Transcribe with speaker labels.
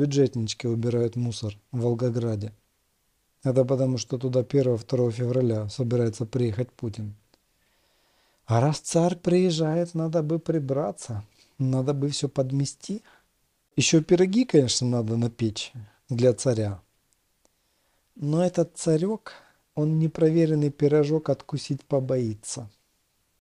Speaker 1: бюджетнички убирают мусор в Волгограде. Это потому, что туда 1-2 февраля собирается приехать Путин. А раз царь приезжает, надо бы прибраться, надо бы все подмести. Еще пироги, конечно, надо напечь для царя. Но этот царек, он непроверенный пирожок откусить побоится.